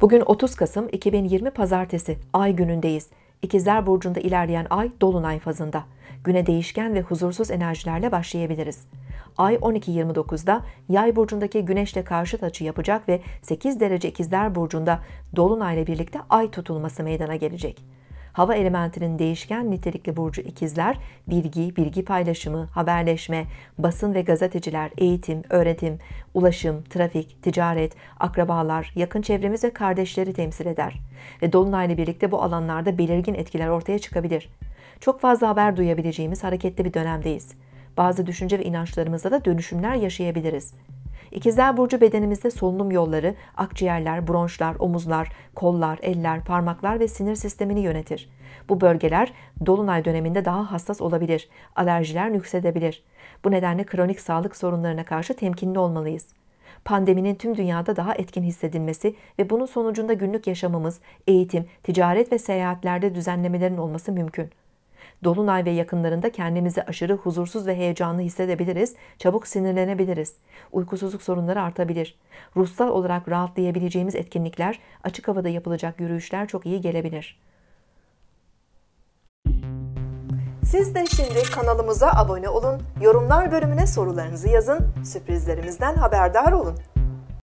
Bugün 30 Kasım 2020 Pazartesi, ay günündeyiz. İkizler Burcu'nda ilerleyen ay Dolunay fazında. Güne değişken ve huzursuz enerjilerle başlayabiliriz. Ay 12.29'da Yay burcundaki Güneş'le karşıt açı yapacak ve 8 derece İkizler burcunda Dolunay'la birlikte Ay tutulması meydana gelecek. Hava elementinin değişken nitelikli burcu ikizler, bilgi, bilgi paylaşımı, haberleşme, basın ve gazeteciler, eğitim, öğretim, ulaşım, trafik, ticaret, akrabalar, yakın çevremiz ve kardeşleri temsil eder. Ve Dolunay'la birlikte bu alanlarda belirgin etkiler ortaya çıkabilir. Çok fazla haber duyabileceğimiz hareketli bir dönemdeyiz. Bazı düşünce ve inançlarımızda da dönüşümler yaşayabiliriz. İkizler Burcu bedenimizde solunum yolları, akciğerler, bronşlar, omuzlar, kollar, eller, parmaklar ve sinir sistemini yönetir. Bu bölgeler dolunay döneminde daha hassas olabilir, alerjiler nüksedebilir. Bu nedenle kronik sağlık sorunlarına karşı temkinli olmalıyız. Pandeminin tüm dünyada daha etkin hissedilmesi ve bunun sonucunda günlük yaşamımız, eğitim, ticaret ve seyahatlerde düzenlemelerin olması mümkün.'' Dolunay ve yakınlarında kendimizi aşırı huzursuz ve heyecanlı hissedebiliriz, çabuk sinirlenebiliriz. Uykusuzluk sorunları artabilir. Ruhsal olarak rahatlayabileceğimiz etkinlikler, açık havada yapılacak yürüyüşler çok iyi gelebilir. Siz de şimdi kanalımıza abone olun, yorumlar bölümüne sorularınızı yazın, sürprizlerimizden haberdar olun.